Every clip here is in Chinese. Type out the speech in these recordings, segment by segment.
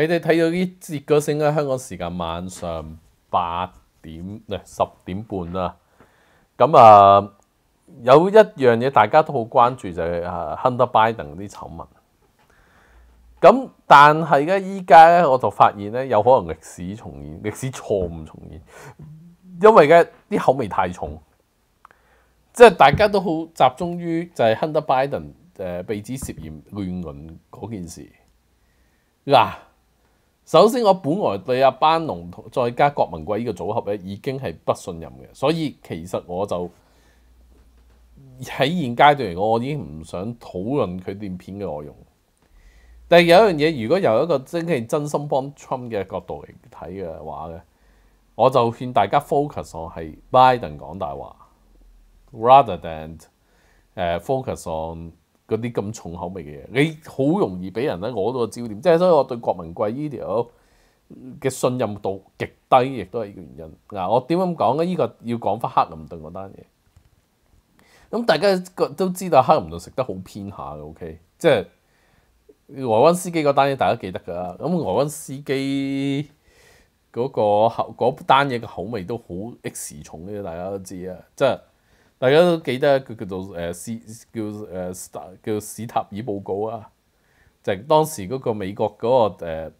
你哋睇到啲節目先香港時間晚上八點，唔十點半啦。咁啊，有一樣嘢大家都好關注就係啊，亨 d 拜登啲醜聞。咁但係咧，依家咧我就發現咧，有可能歷史重現，歷史錯誤重現，因為咧啲口味太重，即係大家都好集中於就係亨 d 拜登誒被指涉嫌亂論嗰件事嗱。首先，我本來對阿班農再加郭文貴呢個組合咧，已經係不信任嘅，所以其實我就喺現階段嚟講，我已經唔想討論佢段片嘅內容。但係有一樣嘢，如果由一個真係真心幫 Trump 嘅角度嚟睇嘅話咧，我就勸大家 focus on 係 Biden 講大話，rather than focus on。嗰啲咁重口味嘅嘢，你好容易俾人咧攞到焦點，即係所以我對國民貴呢條嘅信任度極低，亦都係原因。嗱，我點樣講咧？依個要講翻克林頓嗰單嘢。咁大家都知道克林頓食得好偏下嘅，OK，即係俄温斯基嗰單嘢大家記得㗎啦。咁俄温斯基嗰個口嗰單嘢嘅口味都好 X 重嘅，大家都知啊，即係。大家都記得佢叫做誒史叫誒史叫史塔爾報告啊，就係當時嗰個美國嗰個誒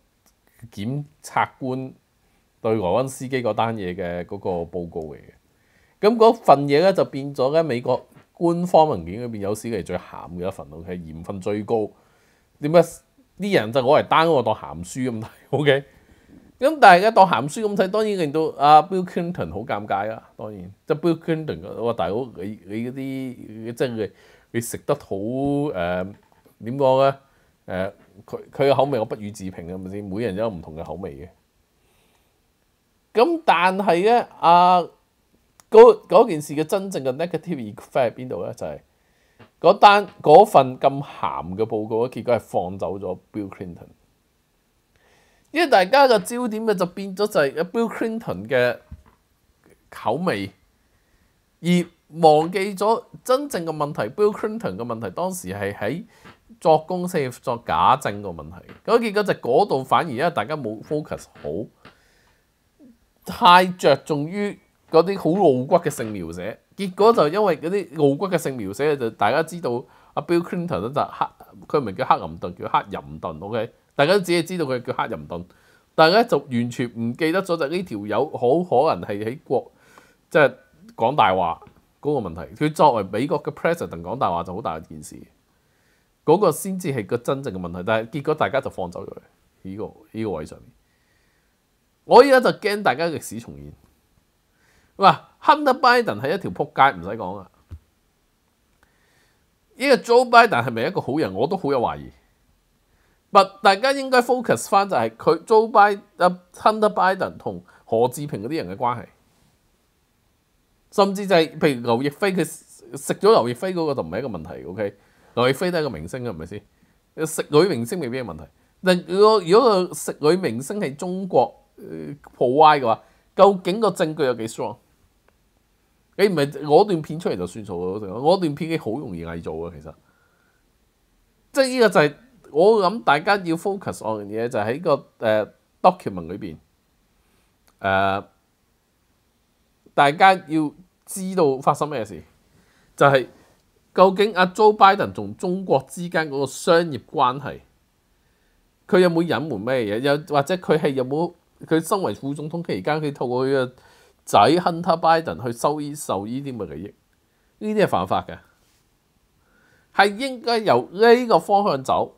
檢察官對俄軍司機嗰單嘢嘅嗰個報告嚟嘅。咁嗰份嘢咧就變咗咧美國官方文件裏邊有史嚟最鹹嘅一份，O K. 鹽分最高。點解啲人就攞嚟單嗰個當鹹書咁睇，O K. 咁但係咧，當鹹書咁睇，當然令到阿 b i l l Clinton 好尷尬啊，當然，即系 Bill Clinton，我大佬你你嗰啲即係佢，食得好誒點講咧？誒，佢佢嘅口味我不予置評啊，咪先？每人有唔同嘅口味嘅。咁但係咧，阿嗰嗰件事嘅真正嘅 negative effect 喺邊度咧？就係嗰單嗰份咁鹹嘅報告結果係放走咗 Bill Clinton。因為大家嘅焦點嘅就變咗就係 Bill Clinton 嘅口味，而忘記咗真正嘅問題，Bill Clinton 嘅問題當時係喺作公司作假證個問題。咁結果就嗰度反而因為大家冇 focus 好，太着重於嗰啲好露骨嘅性描寫，結果就因為嗰啲露骨嘅性描寫就大家知道阿 Bill Clinton 咧就黑，佢唔係叫黑林頓，叫黑淫頓，OK。大家都只係知道佢叫克林頓，但係咧就完全唔記得咗就呢條友好可能係喺國即係講大話嗰個問題。佢作為美國嘅 president 講大話就好大件事，嗰個先至係個真正嘅問題。但係結果大家就放走咗佢呢個呢個位上面。我而家就驚大家歷史重現。嗱，Hunter Biden 係一條仆街唔使講啦。呢個 Joe Biden 係咪一個好人我都好有懷疑。唔，大家應該 focus 翻就係佢 Joe Biden h u n t e r Biden 同何志平嗰啲人嘅關係，甚至就係譬如劉亦菲佢食咗劉亦菲嗰個就唔係一個問題。O K，劉亦菲都係一個明星嘅，係咪先？食女明星未咩問題？但果如果個食女明星係中國誒破壞嘅話，究竟個證據有幾 strong？你唔係攞段片出嚟就算數嘅，攞段片好容易偽造嘅，其實即係呢個就係。我諗大家要 focus on 嘢就喺個誒 document 裏邊誒，大家要知道發生咩事就係究竟阿 Joe Biden 同中國之間嗰個商業關係，佢有冇隱瞞咩嘢？又或者佢係有冇佢身為副總統期間，佢透過佢嘅仔 Hunter Biden 去收受呢啲嘅利益？呢啲係犯法嘅，係應該由呢個方向走。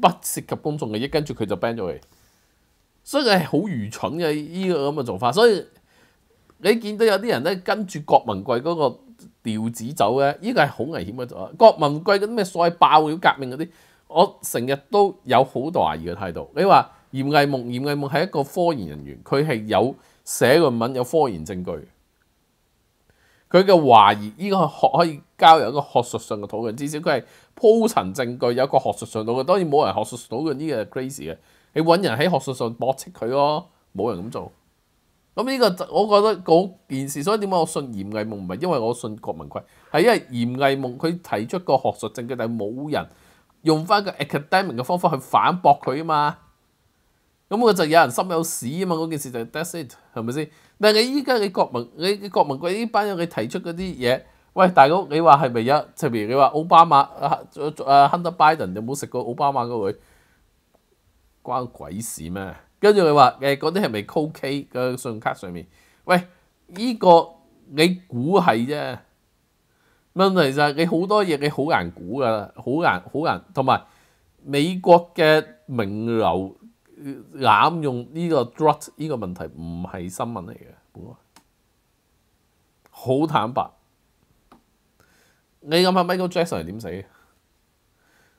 不涉及公众利益，跟住佢就 ban 咗佢，所以佢系好愚蠢嘅呢个咁嘅做法。所以你见到有啲人咧跟住郭文贵嗰个调子走咧，呢个系好危险嘅做。郭文贵嗰啲咩晒爆料革命嗰啲，我成日都有好多怀疑嘅态度。你话严艺夢，严艺夢系一个科研人员，佢系有写论文、有科研证据，佢嘅怀疑呢个可可以交入一个学术上嘅讨论，至少佢系。鋪陳證據有個學術上到嘅，當然冇人學術到嘅呢個 crazy 嘅，你揾人喺學術上駁斥佢咯，冇人咁做。咁呢個我覺得嗰件事，所以點解我信嚴藝夢唔係因為我信郭文貴，係因為嚴藝夢佢提出個學術證據，但係冇人用翻個 academic 嘅方法去反駁佢啊嘛。咁我就有人心有屎啊嘛，嗰件事就 that's it 係咪先？但係依家你郭文你郭文貴呢班人佢提出嗰啲嘢。喂，大佬，你話係咪有？譬如你話奧巴馬啊，誒，亨德拜登有冇食過奧巴馬嗰位關鬼事咩？跟住你話誒，嗰啲係咪 coke 信用卡上面？喂，依個你估係啫。問題就係你好多嘢你好難估噶，好難好難。同埋美國嘅名流濫用呢個 d r u g 呢個問題唔係新聞嚟嘅，好坦白。你諗下 Michael Jackson 係點死？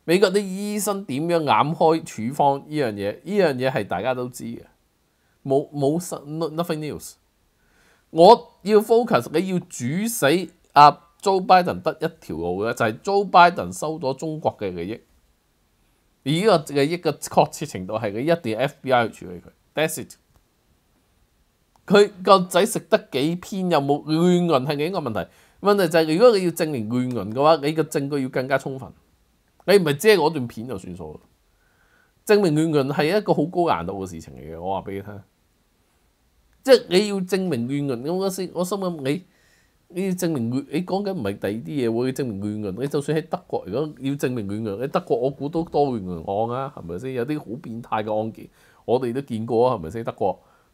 美國啲醫生點樣眼開處方呢樣嘢？呢樣嘢係大家都知嘅，冇冇 nothing news。我要 focus，你要煮死阿 Joe Biden 得一條路嘅，就係 Joe Biden 收咗中國嘅利益，而呢個利益嘅確切程度係佢一定 FBI 去處理佢。That's it。佢個仔食得幾偏，有冇亂倫係一個問題？問題就係如果你要證明亂倫嘅話，你嘅證據要更加充分。你唔係遮嗰段片就算數。證明亂倫係一個好高難度嘅事情嚟嘅，我話俾你聽。即係你要證明亂倫，我先，我心諗你，你要證明亂，你講緊唔係第二啲嘢會證明亂倫。你就算喺德國，如果要證明亂倫，喺德國我估都多亂倫案啊，係咪先？有啲好變態嘅案件，我哋都見過啊，係咪先？德國。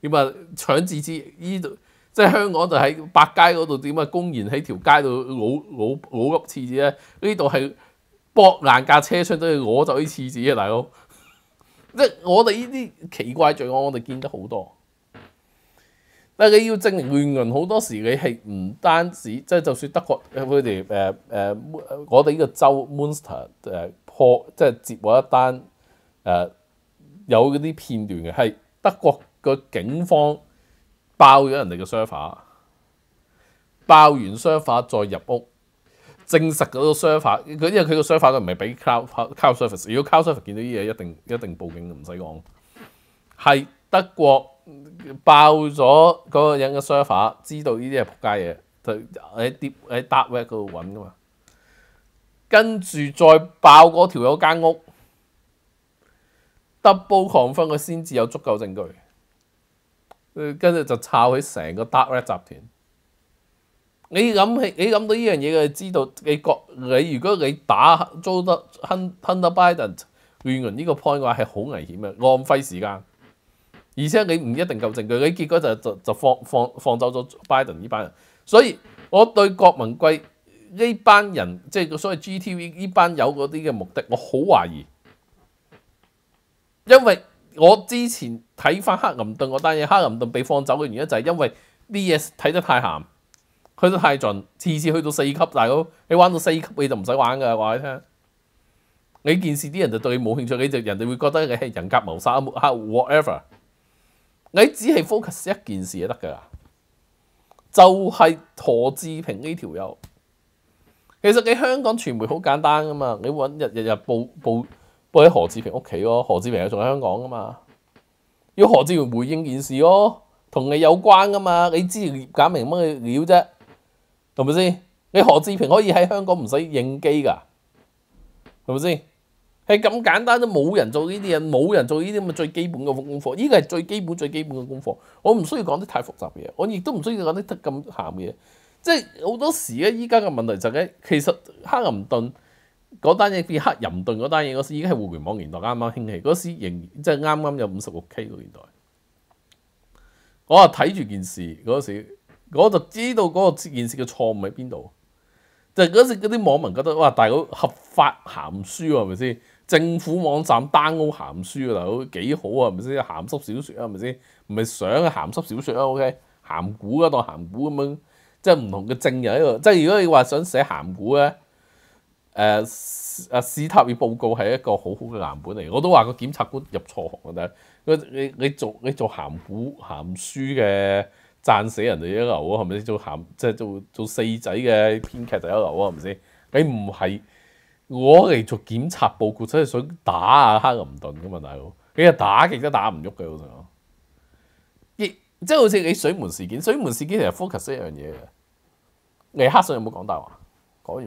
點啊！搶廁紙？呢度即係香港就喺百佳嗰度點啊！公然喺條街度攞攞攞廁紙咧。呢度係搏硬架車窗都要攞走啲廁紙啊！大佬，即係我哋呢啲奇怪罪案，我哋見得好多。但係你要證明亂倫，好多時你係唔單止即係就算德國佢哋誒誒，我哋呢個州 monster 誒破即係接我一單誒有嗰啲片段嘅係德國。個警方爆咗人哋嘅 server，爆完 server 再入屋，證實嗰個沙發，佢因為佢個 server 佢唔係俾 cow c o service，如果 cow service 見到啲嘢，一定一定報警，唔使講。係德國爆咗嗰個人嘅 server，知道呢啲係仆街嘢，佢喺啲喺 dark 嗰度揾噶嘛，跟住再爆嗰條嗰間屋，double 狂 m 佢先至有足夠證據。跟住就炒起成個 d a r k r e d 集團。你諗起，你諗到呢樣嘢嘅，知道你國，你如果你打租得 Hunter Biden 亂論呢個 point 嘅話，係好危險嘅，浪費時間。而且你唔一定夠證據，你結果就就就放放放走咗 Biden 呢班人。所以我對郭文貴呢班人，即係所謂 GTV 呢班有嗰啲嘅目的，我好懷疑，因為。我之前睇翻《黑暗洞》，嗰單嘢《黑暗洞》被放走嘅原因就係因為啲嘢睇得太鹹，去得太盡，次次去到四級大佬，你玩到四級你就唔使玩噶。話你聽，你件事啲人就對你冇興趣，你就人哋會覺得你人格謀殺啊，whatever。你只係 focus 一件事就得噶，就係何志平呢條友。其實你香港傳媒好簡單噶嘛，你揾日日日報報。不過喺何志平屋企咯，何志平仲喺香港噶嘛？要何志平回應件事咯，同你有關噶嘛？你之前明乜嘢料啫？係咪先？你何志平可以喺香港唔使應機噶？係咪先？係咁簡單都冇人做呢啲嘢，冇人做呢啲咁嘅最基本嘅功課。呢個係最基本最基本嘅功課。我唔需要講啲太複雜嘅嘢，我亦都唔需要講啲咁鹹嘅嘢。即係好多時咧，依家嘅問題就係其實克林頓。嗰單嘢變黑淫頓嗰單嘢嗰時已經係互聯網年代啱啱興起，嗰時仍即係啱啱有五十六 K 個年代。我話睇住件事嗰時，我就知道嗰個件事嘅錯誤喺邊度。就嗰時嗰啲網民覺得哇，大佬合法鹹書啊，係咪先？政府網站 download 鹹書啊，大佬幾好啊，係咪先？鹹濕小説啊，係咪先？唔係想鹹濕小説啊，OK 鹹古啊，當鹹古咁樣，即係唔同嘅證人喺度。即係如果你話想寫鹹古咧。誒誒史塔爾報告係一個好好嘅藍本嚟，我都話個檢察官入錯行嘅，但係你你做你做鹹古鹹書嘅，賺死人哋一流啊！係咪？你做鹹即係做做四仔嘅編劇就一流啊？係咪先？你唔係，我嚟做檢察報告，真係想打阿克林頓噶嘛，大佬。你係打極都打唔喐嘅，好似講。亦即係好似你水門事件，水門事件其實 focus 一樣嘢嘅。你黑信有冇講大話？講完。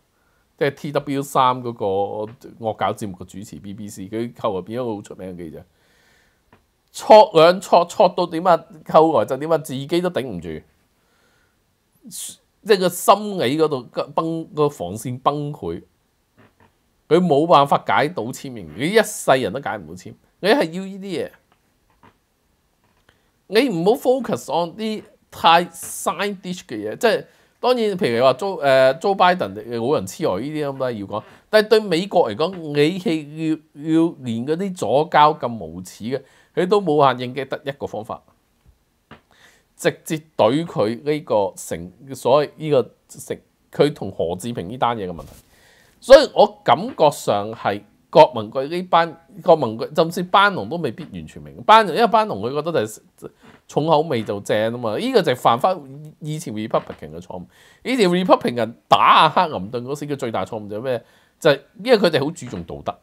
即系 T.W. 三嗰個惡搞節目嘅主持 B.B.C. 佢後來變咗個好出名嘅記者，戳兩戳戳到點啊？後來就點啊？自己都頂唔住，即係個心理嗰度崩個防線崩潰，佢冇辦法解到簽名，佢一世人都解唔到簽。你係要呢啲嘢，你唔好 focus on 啲太 side dish 嘅嘢，即係。當然，譬如話，Joe 誒 Joe Biden 老人痴呆呢啲咁都要講，但係對美國嚟講，你係要要連嗰啲左交咁無恥嘅，佢都冇反應嘅，得一個方法，直接懟佢呢個成所謂呢個成佢同何志平呢單嘢嘅問題。所以我感覺上係國民貴呢班國民貴，甚至班龍都未必完全明班，因為班龍佢覺得就係。重口味就正啊嘛！依個就犯翻以前 Republican 嘅錯誤。以前 Republican 打阿克林頓嗰時，嘅最大錯誤就係咩？就係因為佢哋好注重道德，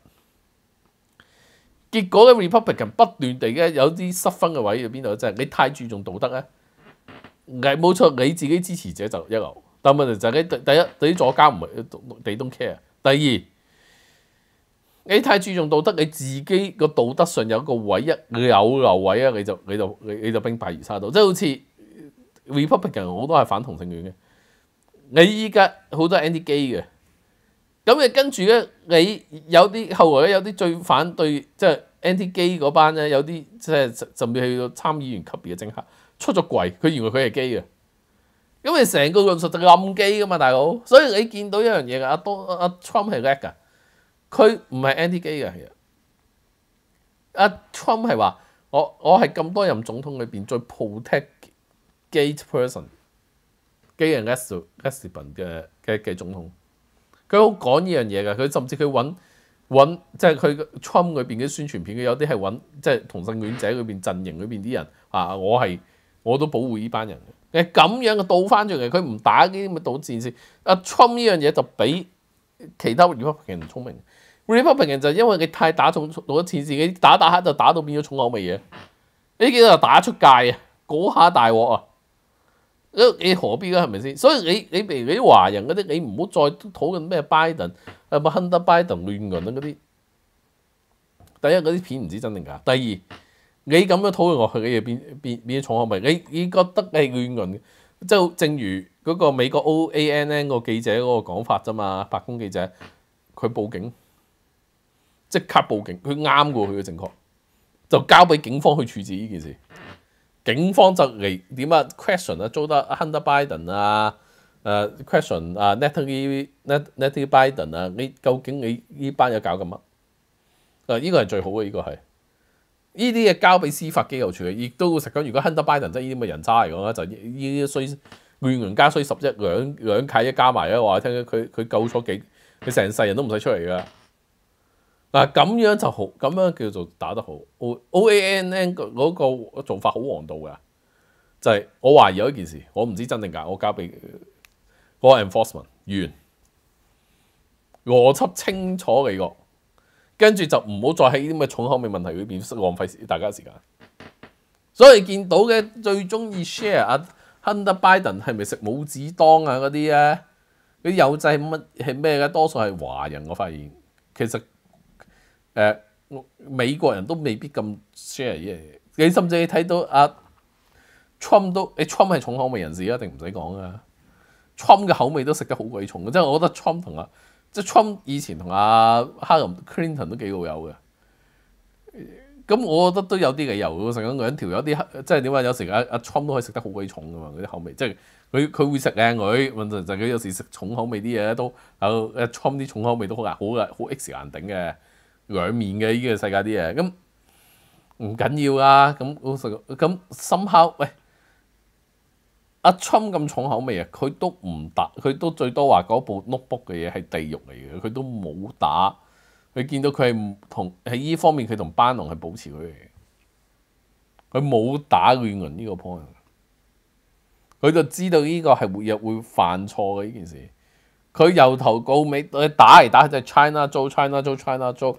結果咧 Republican 不斷地咧有啲失分嘅位喺邊度？就係你太注重道德咧，冇錯，你自己支持者就一流。但問題就係第一，對啲左膠唔地都 care；第二。你太注重道德，你自己個道德上有一個位一有留位啊，你就你就你你就兵敗如沙倒，即係好似 Republican 好多係反同性戀嘅，你依家好多 anti gay 嘅，咁你跟住咧，你有啲後來咧有啲最反對即係 anti gay 嗰班咧，有啲即係甚至去到參議員級別嘅政客出咗櫃，佢原為佢係 gay 嘅，因為成個論述就暗 g 噶嘛，大佬，所以你見到一樣嘢啊，阿阿 Trump 係叻㗎。佢唔係 anti-gay 嘅，其實阿 Trump 係話我我係咁多任總統裏邊最 protect gay person gay and lesbian 嘅嘅嘅總統，佢好講呢樣嘢嘅，佢甚至佢揾揾即係佢 Trump 裏邊嘅宣傳片，佢有啲係揾即係同性戀者裏邊陣營裏邊啲人啊，我係我都保護呢班人嘅。你咁樣嘅倒翻轉嘅，佢唔打啲咁嘅倒戰線。阿 Trump 呢樣嘢就比其他而家其人聰明。r e p u b l i c 人就因為佢太打重攞錢，自己打打下就打到變咗重口味嘢。呢幾日打出界啊，嗰下大鑊啊，你何必啊？係咪先？所以你你譬如啲華人嗰啲，你唔好再討論咩拜登啊、乜亨特拜登亂倫嗰啲。第一嗰啲片唔知真定假，第二你咁樣討論落去嘅嘢變變變咗重口味。你你覺得係亂倫，就正如嗰個美國 O A N N 個記者嗰個講法咋嘛？白宮記者佢報警。即刻報警，佢啱嘅佢嘅正確就交俾警方去處置呢件事。警方就嚟點啊？question 啊，遭得 Hunter Biden 啊，誒 question 啊 n e t a n i a n e t a Biden 啊，你究竟你呢班有搞緊乜？誒，依個係最好嘅，依個係依啲嘢交俾司法機構處理，亦都實講。如果 Hunter Biden 真係呢啲咁嘅人渣嚟講咧，就依啲衰亂源加衰十一兩兩契一加埋啊！話聽佢佢救咗幾佢成世人都唔使出嚟㗎。嗱咁樣就好，咁樣叫做打得好。O O A N N 嗰個做法好王道噶，就係我懷疑有一件事，我唔知真定假，我交俾嗰個 enforcement 完邏輯清楚嘅個，跟住就唔好再喺啲咁嘅重口味問題裏邊浪費大家時間。所以見到嘅最中意 share 阿亨 d 拜 n 係咪食母子當啊？嗰啲啊，嗰啲有製乜係咩嘅？多數係華人，我發現其實。誒，美國人都未必咁 share 嘢。你甚至你睇到阿 Trump 都，誒 Trump 係重口味人士啊，一定唔使講啊。Trump 嘅口味都食得好鬼重嘅，即係我覺得 Trump 同阿即係 Trump 以前同阿 h a r y Clinton 都幾老友嘅。咁我覺得都有啲嘅，有時咁樣條有啲即係點解有時阿阿 Trump 都可以食得好鬼重噶嘛，嗰啲口味，即係佢佢會食靚佢，問題就係佢有時食重口味啲嘢都，有 Trump 啲重口味都好難好好 x 難頂嘅。兩面嘅呢個世界啲嘢，咁唔緊要啊。咁好食，咁深刻。喂，阿春咁重口味啊，佢都唔打，佢都最多話嗰部 notebook 嘅嘢係地獄嚟嘅，佢都冇打。佢見到佢係同喺依方面，佢同班龍係保持佢嘅，佢冇打亂倫呢個 point。佢就知道呢個係會有會犯錯嘅呢件事。佢由頭到尾，佢打嚟打去就 China z o c h i n a z o c h i n a z o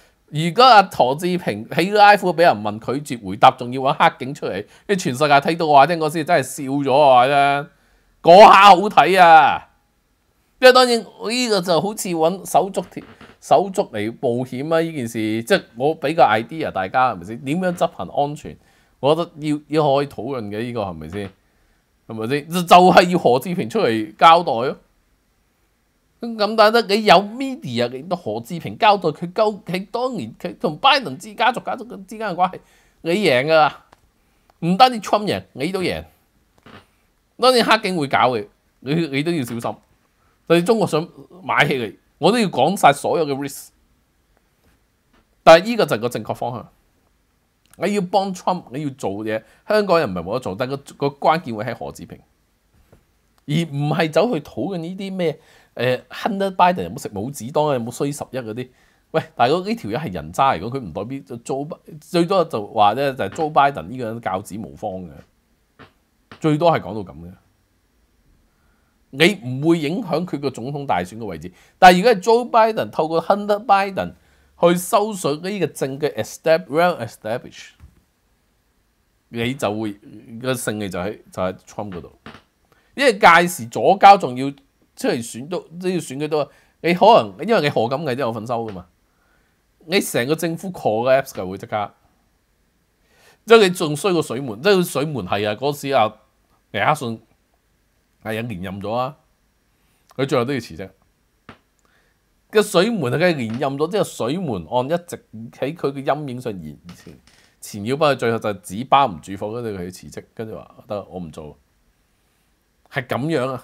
如果阿馮志平喺拉夫俾人問拒絕回答，仲要揾黑警出嚟，跟全世界睇到我話聽嗰時真係笑咗啊！真，嗰下好睇啊！因為當然呢、依個就好似揾手足手足嚟冒險啊！呢件事即係我俾個 idea，大家係咪先點樣執行安全？我覺得要要可以討論嘅呢個係咪先係咪先？就係要何志平出嚟交代咯。咁但系你有 media，你到何志平交代佢究竟当年佢同拜登之家族家族之间嘅关系，你赢噶啦，唔单止 Trump 赢，你都赢。当然黑警会搞嘅，你你都要小心。所以中国想买佢，我都要讲晒所有嘅 risk。但系依个就个正确方向。你要帮 Trump，你要做嘢，香港人唔系冇得做，但系个个关键会喺何志平，而唔系走去讨嘅呢啲咩？誒，Hunter Biden 有冇食母子檔，有冇衰十一嗰啲。喂，大佬呢條嘢係人渣嚟，講佢唔代表 Joe 最多就話咧，就係 Joe Biden 呢個人教子無方嘅，最多係講到咁嘅。你唔會影響佢個總統大選嘅位置。但係如果係 Joe Biden 透過 Hunter Biden 去收水呢個政嘅 establish，你就會個勝利就喺就喺 Trump 嗰度，因為屆時左交仲要。出嚟選都都要選佢多，你可能因為你何金毅都有份收噶嘛，你成個政府 call 嘅 apps 就會即刻，即係你仲衰過水門，即係水門係啊嗰時啊尼克遜係連任咗啊，佢最後都要辭職。嘅水門係佢連任咗之後，水門案一直喺佢嘅陰影上延前前腰不，過最後就紙包唔住火，跟住佢辭職，跟住話得我唔做，係咁樣啊。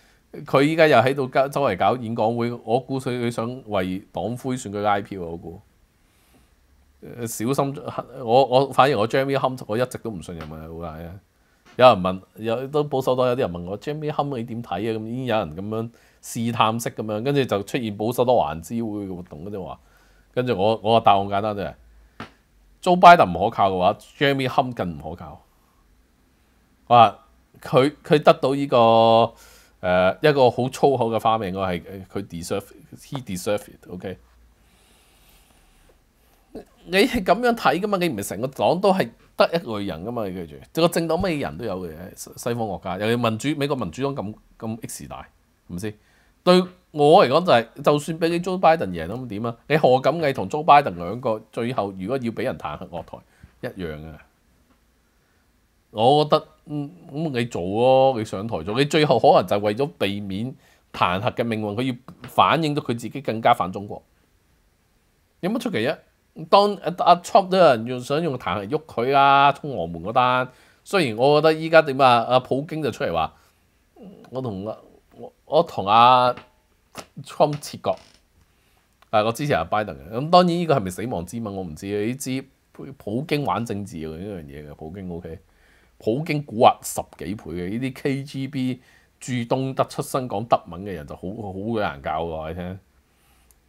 佢依家又喺度周圍搞演講會，我估佢佢想為黨魁選舉拉票我估，小心我我反而我 Jamie h m 我一直都唔信任啊！好快啊！有人問，有都保守黨有啲人問我 Jamie h m 你點睇啊？咁已經有人咁樣試探式咁樣，跟住就出現保守黨環知會嘅活動跟住話，跟住我我話答好簡單啫 z u b d 唔可靠嘅話，Jamie h m 更唔可靠。話佢佢得到呢個。誒一個好粗口嘅花名，我係佢 deserve，he deserved，OK？你係咁樣睇噶嘛？你唔係成個黨都係得一類人噶嘛？你記住，個政黨咩人都有嘅，西方國家，尤其民主，美國民主黨咁咁 X 大，咪先。對我嚟講就係，就算俾你 Joe Biden 贏咁點啊？你何錦毅同 Joe Biden 兩個最後如果要俾人彈黑舞台一樣嘅，我覺得。咁你做咯，你上台做，你最後可能就為咗避免彈劾嘅命運，佢要反映到佢自己更加反中國，有乜出奇啊？當阿 Trump 有人用想用彈劾喐佢啊，衝俄門嗰單，雖然我覺得依家點啊，阿普京就出嚟話，我同我我同阿 Trump 切割，係我支持阿拜登嘅。咁當然依個係咪死亡之吻我唔知你知支普京玩政治嘅呢樣嘢嘅，普京 O K。好京古啊，十幾倍嘅呢啲 KGB 駐東德出身講德文嘅人就好好鬼難教喎，你聽。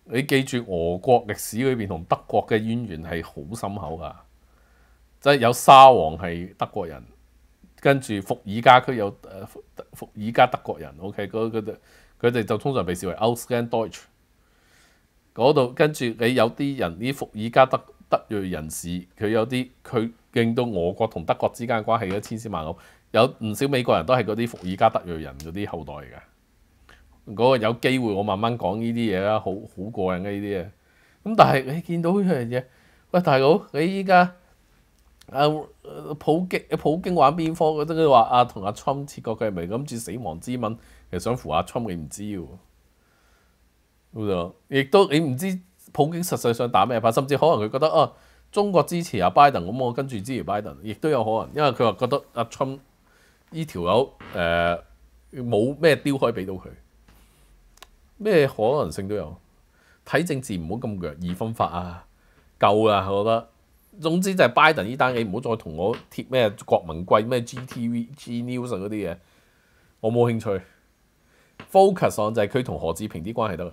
你記住，俄國歷史裏邊同德國嘅淵源係好深厚㗎，即係有沙皇係德國人，跟住伏爾加區有誒伏伏爾加德國人，OK，嗰嗰佢哋就通常被視為 o u t s c a n d d e u t s c h 嗰度跟住你有啲人呢伏爾加德德裔人士佢有啲佢令到我國同德國之間關係都千絲萬縷，有唔少美國人都係嗰啲伏爾加德裔人嗰啲後代嘅。嗰個有機會我慢慢講呢啲嘢啦，好好過癮嘅呢啲嘢。咁但係你見到呢樣嘢，喂大佬你依家啊普京普京玩邊科？即佢話啊同阿 Trump 切割，咪諗住死亡之吻，其實想扶阿 Trump 你唔知喎，係亦都你唔知。普京實際上打咩牌，甚至可能佢覺得啊，中國支持阿拜登，咁我跟住支持拜登，亦都有可能。因為佢話覺得阿春呢條友誒冇咩丟開俾到佢，咩可能性都有。睇政治唔好咁弱，二分法啊，夠啦，我覺得。總之就係拜登呢單嘢唔好再同我貼咩國民貴咩 GTV、G News 嗰啲嘢，我冇興趣。Focus on 就係佢同何志平啲關係得啦。